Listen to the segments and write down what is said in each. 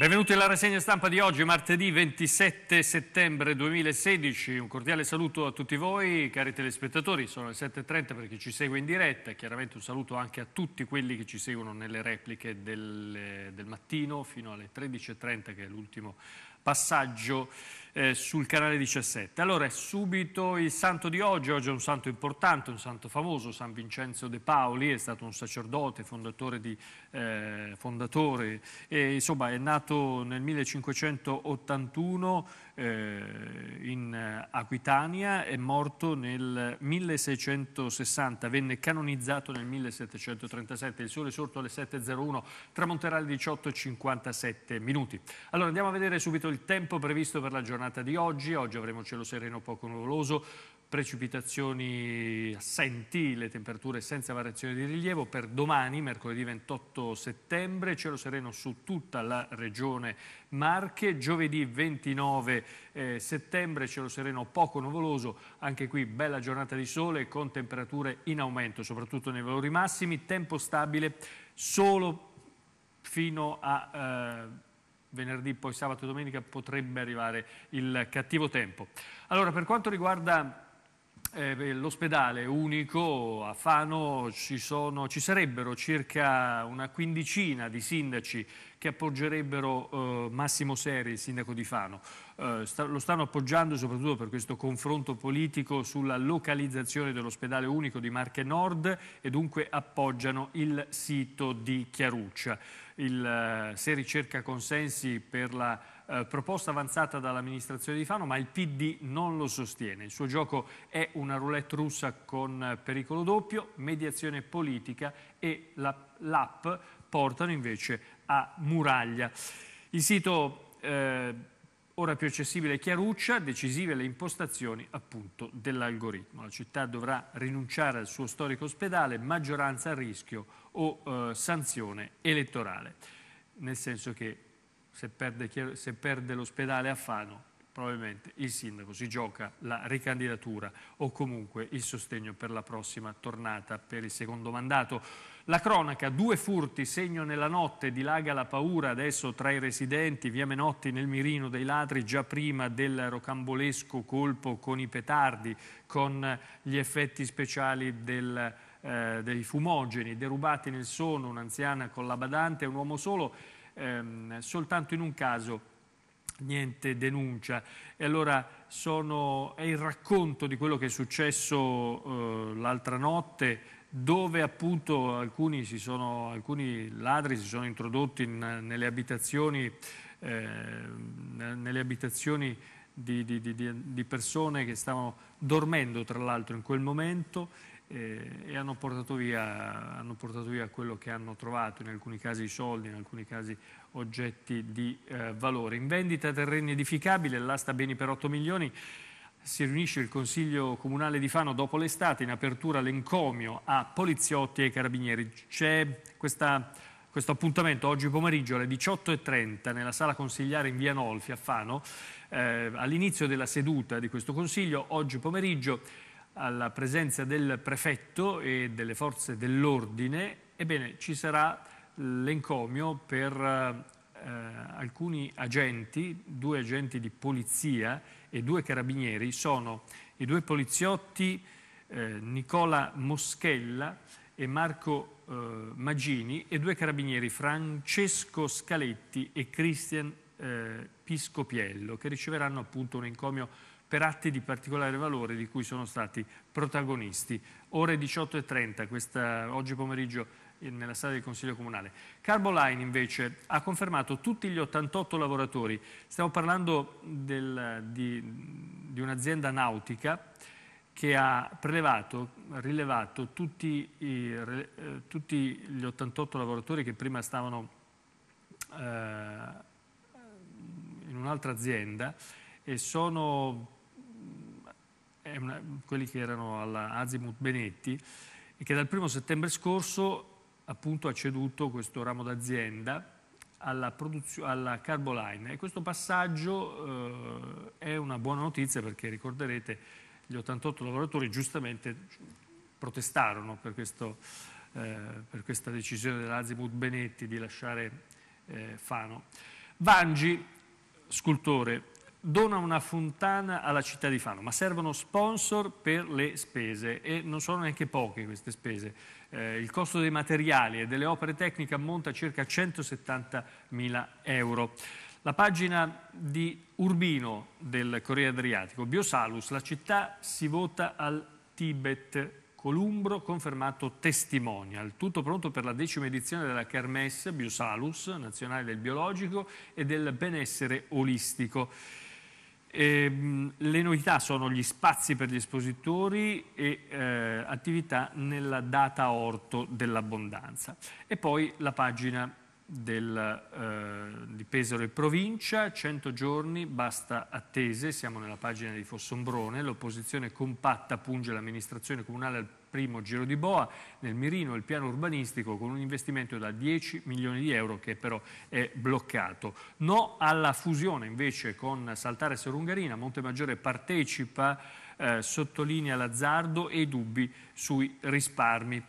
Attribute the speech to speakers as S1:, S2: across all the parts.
S1: Benvenuti alla rassegna stampa di oggi, martedì 27 settembre 2016. Un cordiale saluto a tutti voi, cari telespettatori. Sono le 7.30 per chi ci segue in diretta. Chiaramente un saluto anche a tutti quelli che ci seguono nelle repliche del, del mattino fino alle 13.30, che è l'ultimo passaggio eh, sul canale 17. Allora, subito il santo di oggi, oggi è un santo importante, un santo famoso, San Vincenzo De Paoli, è stato un sacerdote, fondatore, di, eh, fondatore e, insomma è nato nel 1581 eh, in Aquitania, è morto nel 1660, venne canonizzato nel 1737, il sole è sorto alle 7.01, tramonterà alle 18.57 minuti. Allora andiamo a vedere subito il tempo previsto per la giornata giornata di oggi. Oggi avremo cielo sereno poco nuvoloso, precipitazioni assenti, le temperature senza variazione di rilievo. Per domani, mercoledì 28 settembre, cielo sereno su tutta la regione Marche. Giovedì 29 eh, settembre, cielo sereno poco nuvoloso. Anche qui bella giornata di sole con temperature in aumento, soprattutto nei valori massimi. Tempo stabile solo fino a... Eh, venerdì, poi sabato e domenica potrebbe arrivare il cattivo tempo. Allora, per quanto riguarda eh, l'ospedale unico a Fano ci, sono, ci, sarebbero circa una quindicina di sindaci che appoggerebbero eh, Massimo Seri, il sindaco di Fano. Eh, sta, lo stanno appoggiando soprattutto per questo confronto politico sulla localizzazione dell'ospedale unico di Marche Nord e dunque appoggiano il sito di Chiaruccia. Il, eh, Seri cerca consensi per la eh, proposta avanzata dall'amministrazione di Fano, ma il PD non lo sostiene. Il suo gioco è una roulette russa con pericolo doppio, mediazione politica e l'app portano invece a muraglia. Il sito eh, ora più accessibile è Chiaruccia, decisive le impostazioni appunto dell'algoritmo. La città dovrà rinunciare al suo storico ospedale, maggioranza a rischio o eh, sanzione elettorale, nel senso che se perde, se perde l'ospedale a Fano, probabilmente il sindaco si gioca la ricandidatura o comunque il sostegno per la prossima tornata per il secondo mandato. La cronaca, due furti, segno nella notte, dilaga la paura adesso tra i residenti, via Menotti nel mirino dei ladri, già prima del rocambolesco colpo con i petardi, con gli effetti speciali del, eh, dei fumogeni, derubati nel sonno, un'anziana con la badante, un uomo solo ehm, soltanto in un caso niente denuncia. E allora sono, è il racconto di quello che è successo eh, l'altra notte dove appunto alcuni, sono, alcuni, ladri si sono introdotti in, nelle abitazioni, eh, nelle abitazioni di, di, di, di persone che stavano dormendo tra l'altro in quel momento eh, e hanno portato, via, hanno portato, via, quello che hanno trovato, in alcuni casi i soldi, in alcuni casi oggetti di eh, valore. In vendita terreni edificabili, l'asta beni per 8 milioni, si riunisce il Consiglio Comunale di Fano dopo l'estate, in apertura l'encomio a poliziotti e carabinieri. C'è questo appuntamento oggi pomeriggio alle 18.30 nella sala consigliare in via Nolfi a Fano. Eh, All'inizio della seduta di questo Consiglio, oggi pomeriggio, alla presenza del prefetto e delle forze dell'ordine, ebbene ci sarà l'encomio per eh, alcuni agenti, due agenti di polizia e due carabinieri, sono i due poliziotti eh, Nicola Moschella e Marco eh, Magini e due carabinieri Francesco Scaletti e Cristian eh, Piscopiello che riceveranno appunto un encomio per atti di particolare valore di cui sono stati protagonisti. Ore 18.30, questa, oggi pomeriggio nella sala del Consiglio Comunale. Carboline invece ha confermato tutti gli 88 lavoratori, stiamo parlando del, di, di un'azienda nautica che ha prelevato, rilevato tutti, i, eh, tutti, gli 88 lavoratori che prima stavano eh, in un'altra azienda e sono una, quelli che erano alla Azimut Benetti, e che dal primo settembre scorso appunto ha ceduto questo ramo d'azienda alla, alla Carboline. E questo passaggio eh, è una buona notizia perché ricorderete gli 88 lavoratori giustamente protestarono per, questo, eh, per questa decisione dell'Azimut Benetti di lasciare eh, Fano. Vangi, scultore, dona una fontana alla città di Fano, ma servono sponsor per le spese e non sono neanche poche queste spese. Eh, il costo dei materiali e delle opere tecniche ammonta a circa 170.000 euro. La pagina di Urbino del Corriere Adriatico, Biosalus, la città si vota al Tibet, Columbro confermato testimonial, tutto pronto per la decima edizione della Kermesse Biosalus, nazionale del biologico e del benessere olistico. Ehm, le novità sono gli spazi per gli espositori e eh, attività nella data orto dell'abbondanza. E poi la pagina del, eh, di Pesaro e provincia, 100 giorni, basta attese, siamo nella pagina di Fossombrone, l'opposizione compatta punge l'amministrazione comunale al primo giro di boa, nel mirino il piano urbanistico con un investimento da 10 milioni di euro che però è bloccato. No alla fusione invece con Saltare Sorungarina, Montemaggiore partecipa, eh, sottolinea l'azzardo e i dubbi sui risparmi.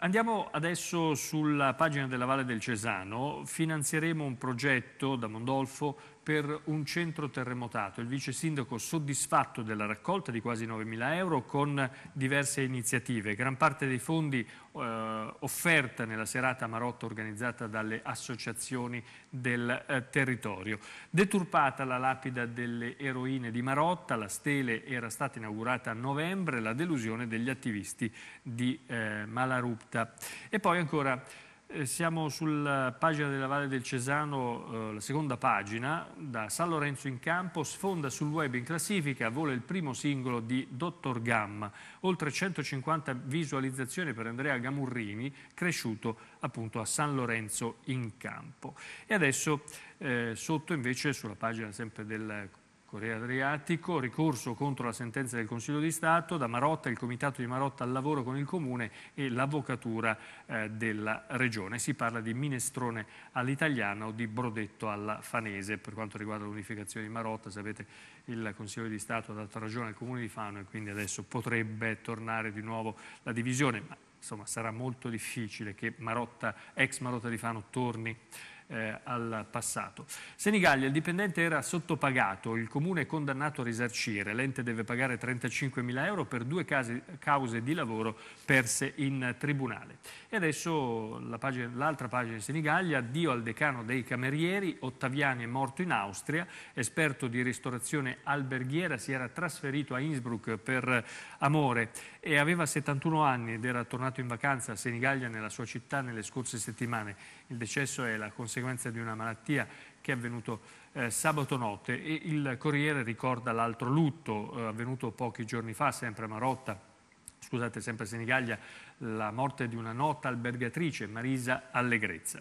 S1: Andiamo adesso sulla pagina della Valle del Cesano, finanzieremo un progetto da Mondolfo per un centro terremotato. Il vice sindaco soddisfatto della raccolta di quasi 9.000 euro con diverse iniziative. Gran parte dei fondi eh, offerta nella serata Marotta organizzata dalle associazioni del eh, territorio. Deturpata la lapida delle eroine di Marotta, la stele era stata inaugurata a novembre, la delusione degli attivisti di eh, Malarupta. E poi ancora... Eh, siamo sulla eh, pagina della Valle del Cesano, eh, la seconda pagina, da San Lorenzo in campo, sfonda sul web in classifica, vola il primo singolo di Dottor Gamma, oltre 150 visualizzazioni per Andrea Gamurrini, cresciuto appunto a San Lorenzo in campo. E adesso eh, sotto invece sulla pagina sempre del Corea Adriatico, ricorso contro la sentenza del Consiglio di Stato, da Marotta il Comitato di Marotta al lavoro con il Comune e l'Avvocatura eh, della Regione. Si parla di minestrone all'italiana o di brodetto alla fanese per quanto riguarda l'unificazione di Marotta. Sapete il Consiglio di Stato ha dato ragione al Comune di Fano e quindi adesso potrebbe tornare di nuovo la divisione, ma insomma sarà molto difficile che Marotta, ex Marotta di Fano torni eh, al passato. Senigallia, il dipendente era sottopagato, il comune è condannato a risarcire, l'ente deve pagare 35 mila euro per due case, cause di lavoro perse in tribunale. E adesso l'altra la pagina, pagina di Senigallia, addio al decano dei camerieri, Ottaviani è morto in Austria, esperto di ristorazione alberghiera, si era trasferito a Innsbruck per amore e aveva 71 anni ed era tornato in vacanza a Senigallia nella sua città nelle scorse settimane. Il decesso è la conseguenza conseguenza di una malattia che è avvenuto eh, sabato notte e il Corriere ricorda l'altro lutto eh, avvenuto pochi giorni fa, sempre a Marotta, scusate, sempre a Senigallia, la morte di una nota albergatrice, Marisa Allegrezza.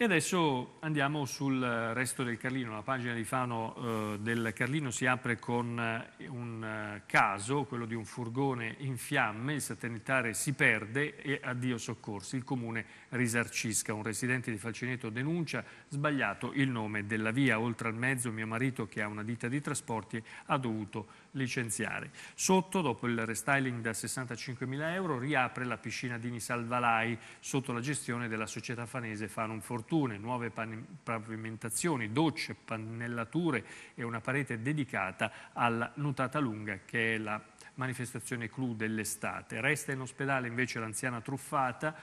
S1: E adesso andiamo sul eh, resto del Carlino, la pagina di Fano eh, del Carlino si apre con eh, un eh, caso, quello di un furgone in fiamme, il satellitare si perde e addio soccorsi, il comune risarcisca, un residente di Falceneto denuncia sbagliato il nome della via, oltre al mezzo mio marito che ha una ditta di trasporti ha dovuto licenziare. Sotto, dopo il restyling da 65.000 euro, riapre la piscina Dini Salvalai sotto la gestione della società fanese Fano Fortuna opportune, nuove pavimentazioni, docce, pannellature e una parete dedicata alla nutata lunga che è la manifestazione clou dell'estate. Resta in ospedale invece l'anziana truffata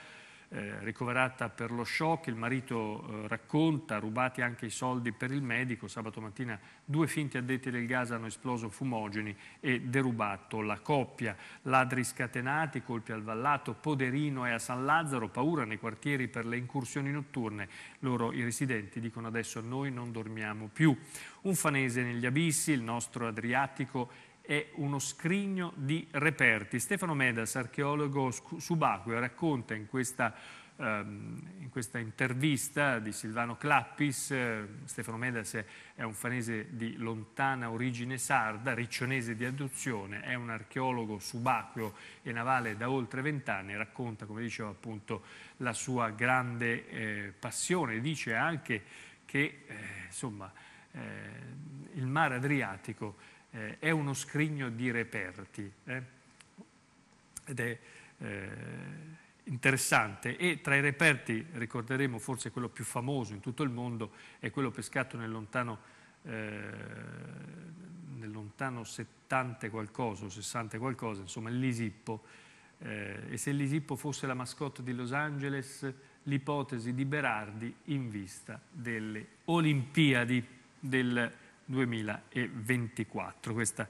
S1: eh, ricoverata per lo shock, il marito eh, racconta, rubati anche i soldi per il medico, sabato mattina due finti addetti del gas hanno esploso fumogeni e derubato la coppia, ladri scatenati, colpi al Vallato, Poderino e a San Lazzaro, paura nei quartieri per le incursioni notturne, loro i residenti dicono adesso noi non dormiamo più. Un fanese negli abissi, il nostro Adriatico è uno scrigno di reperti. Stefano Medas, archeologo subacqueo, racconta in questa ehm, in questa intervista di Silvano Clappis, eh, Stefano Medas è un fanese di lontana origine sarda, riccionese di adozione, è un archeologo subacqueo e navale da oltre vent'anni, racconta, come dicevo appunto, la sua grande eh, passione, dice anche che eh, insomma, eh, il mare Adriatico eh, è uno scrigno di reperti eh? ed è eh, interessante e tra i reperti ricorderemo forse quello più famoso in tutto il mondo è quello pescato nel lontano eh, nel lontano 70 qualcosa 60 qualcosa, insomma l'Isippo eh, e se l'Isippo fosse la mascotte di Los Angeles l'ipotesi di Berardi in vista delle Olimpiadi del 2024. Questa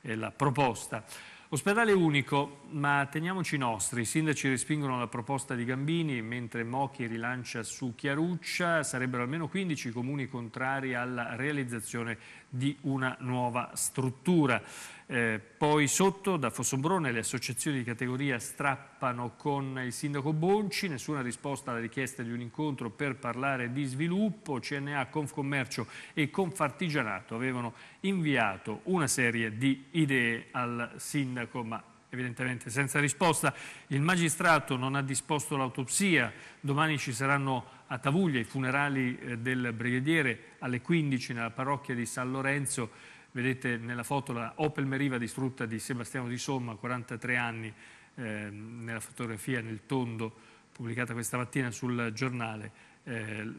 S1: è la proposta. Ospedale unico, ma teniamoci nostri. I sindaci respingono la proposta di Gambini, mentre Mochi rilancia su Chiaruccia. Sarebbero almeno 15 comuni contrari alla realizzazione di una nuova struttura. Eh, poi sotto da Fossombrone le associazioni di categoria strappano con il sindaco Bonci, nessuna risposta alla richiesta di un incontro per parlare di sviluppo, CNA, Confcommercio e Confartigianato avevano inviato una serie di idee al sindaco ma evidentemente senza risposta. Il magistrato non ha disposto l'autopsia, domani ci saranno a Tavuglia i funerali eh, del brigadiere alle 15 nella parrocchia di San Lorenzo vedete nella foto la Opel Meriva distrutta di Sebastiano Di Somma, 43 anni, eh, nella fotografia nel tondo pubblicata questa mattina sul giornale, eh,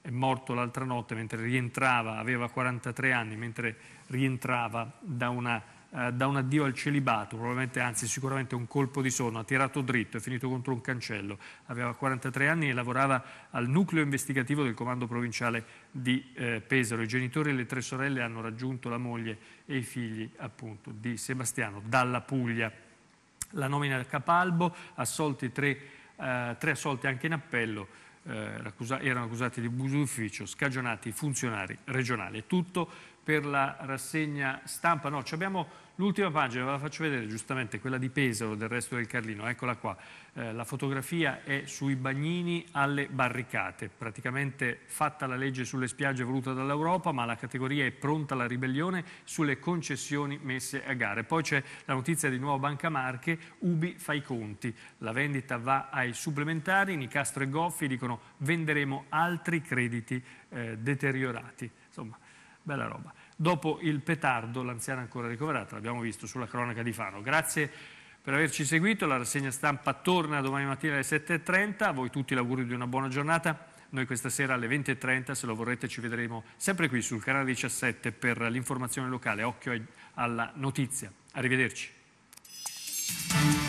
S1: è morto l'altra notte mentre rientrava, aveva 43 anni, mentre rientrava da una eh, da un addio al celibato, probabilmente anzi sicuramente un colpo di sonno, ha tirato dritto, è finito contro un cancello, aveva 43 anni e lavorava al nucleo investigativo del comando provinciale di eh, Pesaro. I genitori e le tre sorelle hanno raggiunto la moglie e i figli appunto di Sebastiano dalla Puglia. La nomina del Capalbo, assolti tre, eh, tre assolti anche in appello, eh, erano accusati di abuso d'ufficio, scagionati i funzionari regionali. Tutto per la rassegna stampa. No, abbiamo l'ultima pagina, ve la faccio vedere giustamente, quella di Pesaro, del resto del Carlino, eccola qua. Eh, la fotografia è sui bagnini alle barricate, praticamente fatta la legge sulle spiagge voluta dall'Europa, ma la categoria è pronta alla ribellione sulle concessioni messe a gare. Poi c'è la notizia di nuova Banca Marche, Ubi fa i conti, la vendita va ai supplementari, Nicastro e Goffi dicono venderemo altri crediti eh, deteriorati. Insomma, Bella roba. Dopo il petardo, l'anziana ancora ricoverata, l'abbiamo visto sulla cronaca di Fano. Grazie per averci seguito, la rassegna stampa torna domani mattina alle 7.30, a voi tutti l'augurio di una buona giornata. Noi questa sera alle 20.30, se lo vorrete, ci vedremo sempre qui sul canale 17 per l'informazione locale. Occhio alla notizia. Arrivederci.